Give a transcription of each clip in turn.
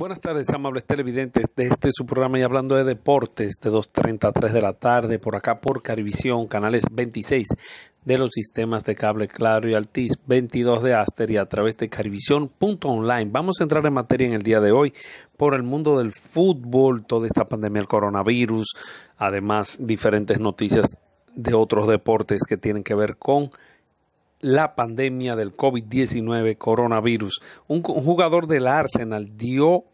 Buenas tardes, amables televidentes de este su programa y hablando de deportes de 2.30 a 3 de la tarde por acá por Carivisión, canales 26 de los sistemas de cable claro y Altiz 22 de Aster y a través de carivisión.online. Vamos a entrar en materia en el día de hoy por el mundo del fútbol, toda esta pandemia del coronavirus, además diferentes noticias de otros deportes que tienen que ver con la pandemia del COVID-19 coronavirus. Un, jugador del Arsenal dio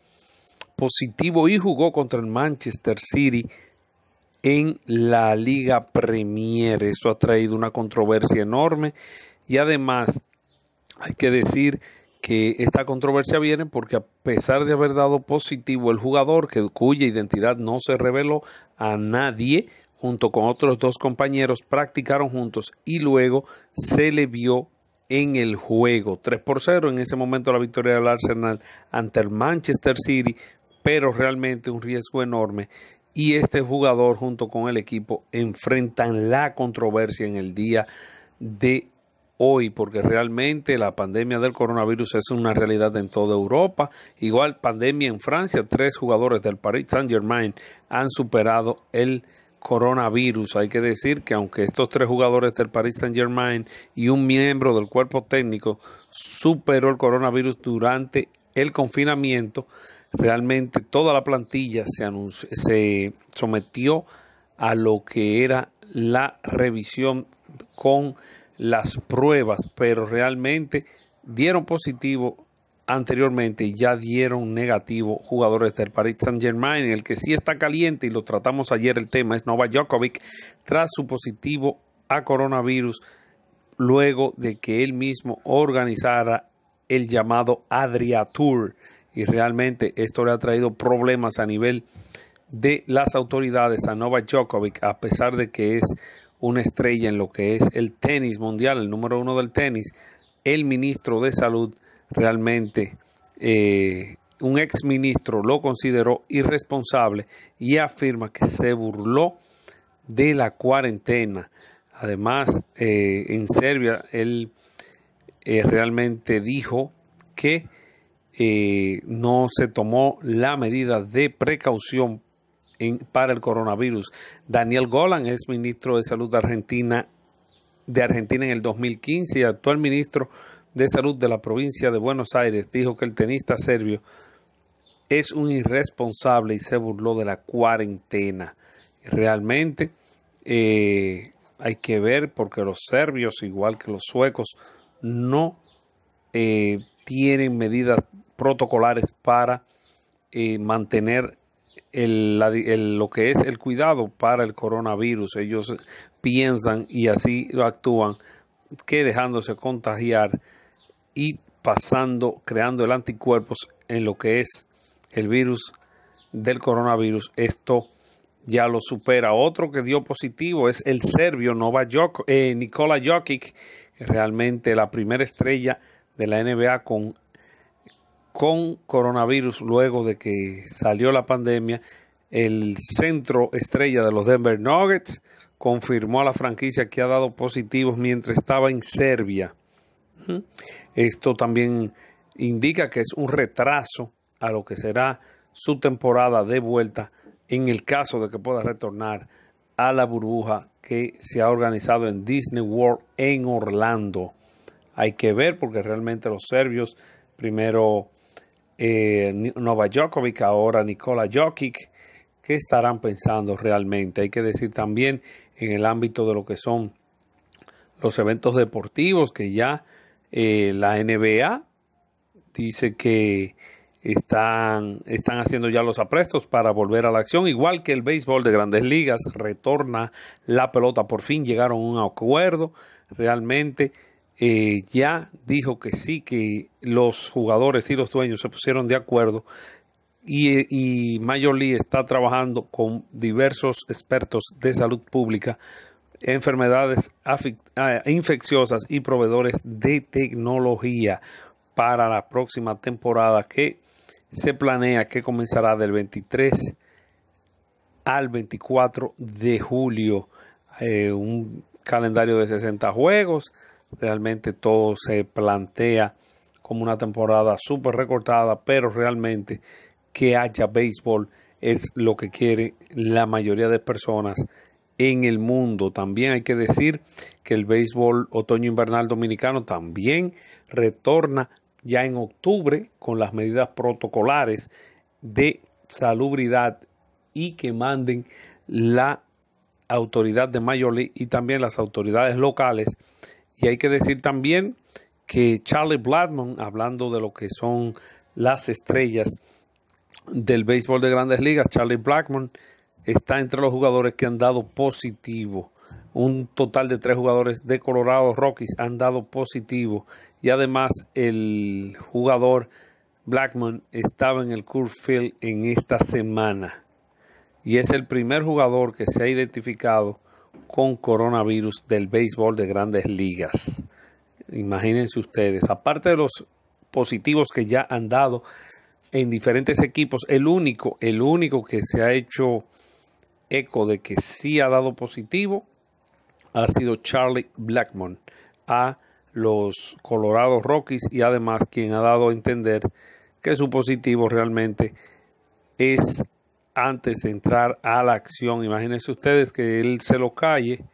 positivo y jugó contra el Manchester City en la Liga Premier. Eso ha traído una controversia enorme y además hay que decir que esta controversia viene porque a pesar de haber dado positivo el jugador que, cuya identidad no se reveló a nadie, junto con otros dos compañeros, practicaron juntos y luego se le vio en el juego. 3 por 0 en ese momento la victoria del Arsenal ante el Manchester City, pero realmente un riesgo enorme. Y este jugador junto con el equipo enfrentan la controversia en el día de hoy, porque realmente la pandemia del coronavirus es una realidad en toda Europa. Igual pandemia en Francia, tres jugadores del Paris Saint-Germain han superado el coronavirus. Hay que decir que aunque estos tres jugadores del Paris Saint Germain y un miembro del cuerpo técnico superó el coronavirus durante el confinamiento, realmente toda la plantilla se, se sometió a lo que era la revisión con las pruebas, pero realmente dieron positivo anteriormente ya dieron negativo jugadores del Paris Saint Germain. El que sí está caliente y lo tratamos ayer el tema es Novak Djokovic tras su positivo a coronavirus luego de que él mismo organizara el llamado Adria Tour y realmente esto le ha traído problemas a nivel de las autoridades a Novak Djokovic a pesar de que es una estrella en lo que es el tenis mundial, el número uno del tenis, el ministro de salud realmente eh, un ex ministro lo consideró irresponsable y afirma que se burló de la cuarentena. Además, eh, en Serbia, él eh, realmente dijo que no se tomó la medida de precaución para el coronavirus. Daniel Golan es ministro de Salud de Argentina, de Argentina en el 2015 y actual ministro de Salud de la provincia de Buenos Aires dijo que el tenista serbio es un irresponsable y se burló de la cuarentena. Realmente eh, hay que ver porque los serbios, igual que los suecos, no eh, tienen medidas protocolares para eh, mantener lo que es el cuidado para el coronavirus. Ellos piensan y así lo actúan que dejándose contagiar y pasando, creando el anticuerpos en lo que es el virus del coronavirus. Esto ya lo supera. Otro que dio positivo es el serbio Nova eh, Nikola Jokic, realmente la primera estrella de la NBA con, con coronavirus luego de que salió la pandemia. El centro estrella de los Denver Nuggets confirmó a la franquicia que ha dado positivos mientras estaba en Serbia. Esto también indica que es un retraso a lo que será su temporada de vuelta en el caso de que pueda retornar a la burbuja que se ha organizado en Disney World en Orlando. Hay que ver porque realmente los serbios, primero eh, Nova Djokovic, ahora Nikola Jokic, ¿qué estarán pensando realmente? Hay que decir también en el ámbito de lo que son los eventos deportivos que ya eh, la NBA dice que están, están haciendo ya los aprestos para volver a la acción, igual que el béisbol de grandes ligas, retorna la pelota, por fin llegaron a un acuerdo, realmente eh, ya dijo que sí, que los jugadores y los dueños se pusieron de acuerdo y, y Major League está trabajando con diversos expertos de salud pública enfermedades ah, infecciosas y proveedores de tecnología para la próxima temporada que se planea que comenzará del 23 al 24 de julio. Eh, un calendario de 60 juegos. Realmente todo se plantea como una temporada súper recortada, pero realmente que haya béisbol es lo que quiere la mayoría de personas en el mundo. También hay que decir que el béisbol otoño-invernal dominicano también retorna ya en octubre con las medidas protocolares de salubridad y que manden la autoridad de League y también las autoridades locales. Y hay que decir también que Charlie Blackman, hablando de lo que son las estrellas del béisbol de grandes ligas, Charlie Blackman está entre los jugadores que han dado positivo. Un total de tres jugadores de Colorado Rockies han dado positivo. Y además el jugador Blackman estaba en el Curfield en esta semana. Y es el primer jugador que se ha identificado con coronavirus del béisbol de grandes ligas. Imagínense ustedes, aparte de los positivos que ya han dado en diferentes equipos, el único, el único que se ha hecho eco de que sí ha dado positivo ha sido Charlie Blackmon a los Colorado Rockies y además quien ha dado a entender que su positivo realmente es antes de entrar a la acción. Imagínense ustedes que él se lo calle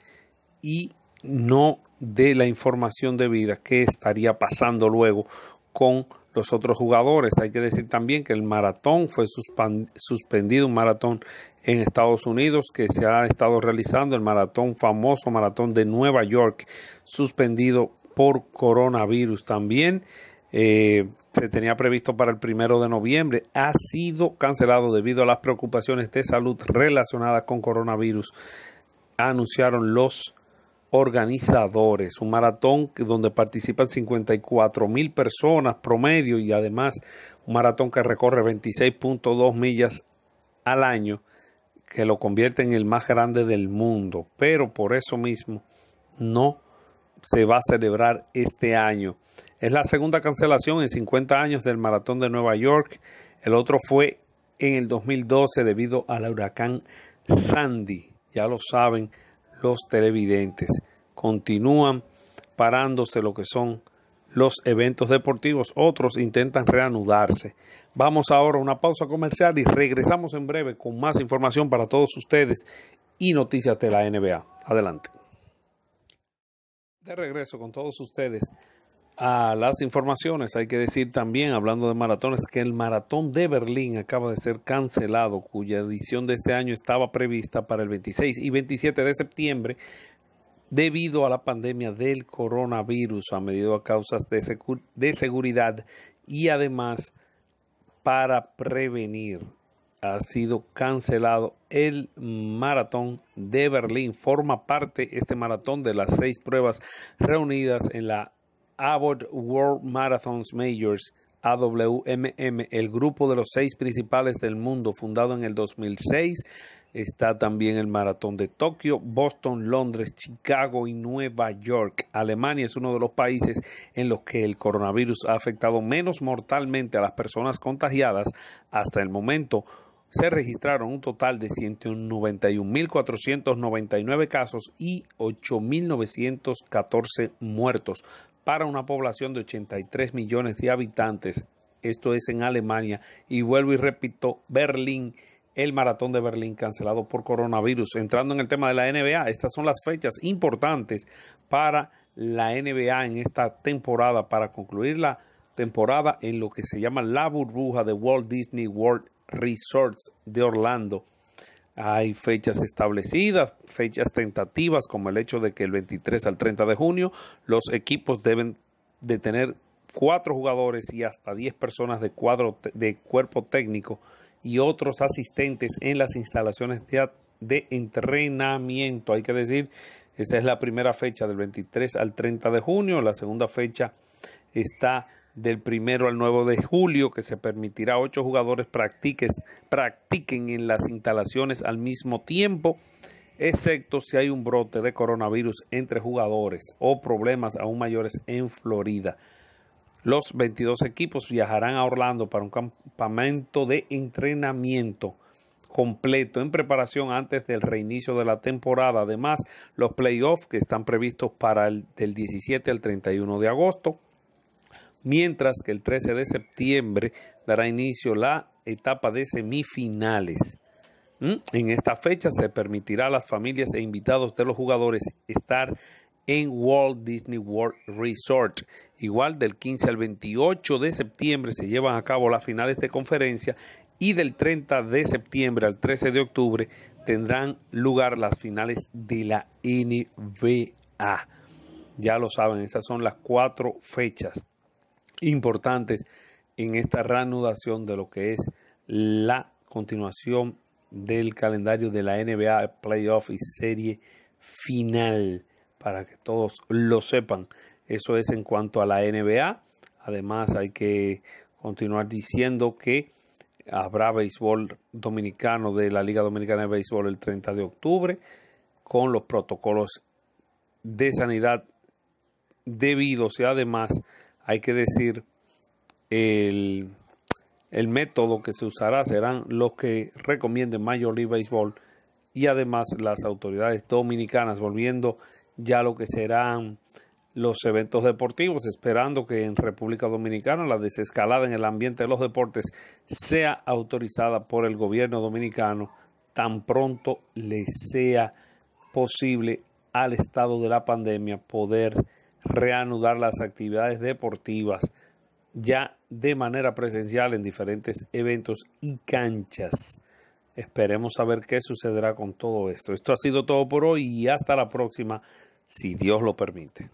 y no dé la información debida que estaría pasando luego con los otros jugadores. Hay que decir también que el maratón fue suspendido, un maratón en Estados Unidos que se ha estado realizando, el maratón famoso, maratón de Nueva York, suspendido por coronavirus también. Eh, se tenía previsto para el primero de noviembre, ha sido cancelado debido a las preocupaciones de salud relacionadas con coronavirus, anunciaron los organizadores, un maratón donde participan 54 mil personas promedio y además un maratón que recorre 26.2 millas al año, que lo convierte en el más grande del mundo. Pero por eso mismo no se va a celebrar este año. Es la segunda cancelación en 50 años del maratón de Nueva York. El otro fue en el 2012 debido al huracán Sandy. Ya lo saben, los televidentes. Continúan parándose lo que son los eventos deportivos, otros intentan reanudarse. Vamos ahora a una pausa comercial y regresamos en breve con más información para todos ustedes y noticias de la NBA. Adelante. De regreso con todos ustedes a las informaciones, hay que decir también, hablando de maratones, que el maratón de Berlín acaba de ser cancelado, cuya edición de este año estaba prevista para el 26 y 27 de septiembre debido a la pandemia del coronavirus, a medida a causas de seguridad y además para prevenir. Ha sido cancelado el maratón de Berlín. Forma parte este maratón de las seis pruebas reunidas en la Abbott World Marathons Majors, AWMM, el grupo de los seis principales del mundo, fundado en el 2006. Está también el Maratón de Tokio, Boston, Londres, Chicago y Nueva York. Alemania es uno de los países en los que el coronavirus ha afectado menos mortalmente a las personas contagiadas hasta el momento se registraron un total de 191.499 casos y 8.914 muertos para una población de 83 millones de habitantes. Esto es en Alemania. Y vuelvo y repito, Berlín, el maratón de Berlín cancelado por coronavirus. Entrando en el tema de la NBA, estas son las fechas importantes para la NBA en esta temporada, para concluir la temporada en lo que se llama la burbuja de Walt Disney World Resorts de Orlando. Hay fechas establecidas, fechas tentativas, como el hecho de que el 23 al 30 de junio los equipos deben de tener cuatro jugadores y hasta diez personas de, cuadro, de cuerpo técnico y otros asistentes en las instalaciones de, de entrenamiento. Hay que decir, esa es la primera fecha del 23 al 30 de junio. La segunda fecha está del primero al 9 de julio, que se permitirá a ocho jugadores practiquen en las instalaciones al mismo tiempo, excepto si hay un brote de coronavirus entre jugadores o problemas aún mayores en Florida. Los 22 equipos viajarán a Orlando para un campamento de entrenamiento completo en preparación antes del reinicio de la temporada. Además, los playoffs que están previstos para el del 17 al 31 de agosto mientras que el 13 de septiembre dará inicio la etapa de semifinales. ¿Mm? En esta fecha se permitirá a las familias e invitados de los jugadores estar en Walt Disney World Resort. Igual del 15 al 28 de septiembre se llevan a cabo las finales de conferencia y del 30 de septiembre al 13 de octubre tendrán lugar las finales de la NBA. Ya lo saben, esas son las cuatro fechas importantes en esta reanudación de lo que es la continuación del calendario de la NBA Playoff y Serie Final, para que todos lo sepan. Eso es en cuanto a la NBA. Además hay que continuar diciendo que habrá béisbol dominicano de la Liga Dominicana de Béisbol el 30 de octubre con los protocolos de sanidad debidos y además hay que decir, el, método que se usará serán los que recomiende Major League Baseball y además las autoridades dominicanas, volviendo ya lo que serán los eventos deportivos, esperando que en República Dominicana la desescalada en el ambiente de los deportes sea autorizada por el gobierno dominicano tan pronto le sea posible al estado de la pandemia poder reanudar las actividades deportivas ya de manera presencial en diferentes eventos y canchas. Esperemos saber qué sucederá con todo esto. Esto ha sido todo por hoy y hasta la próxima, si Dios lo permite.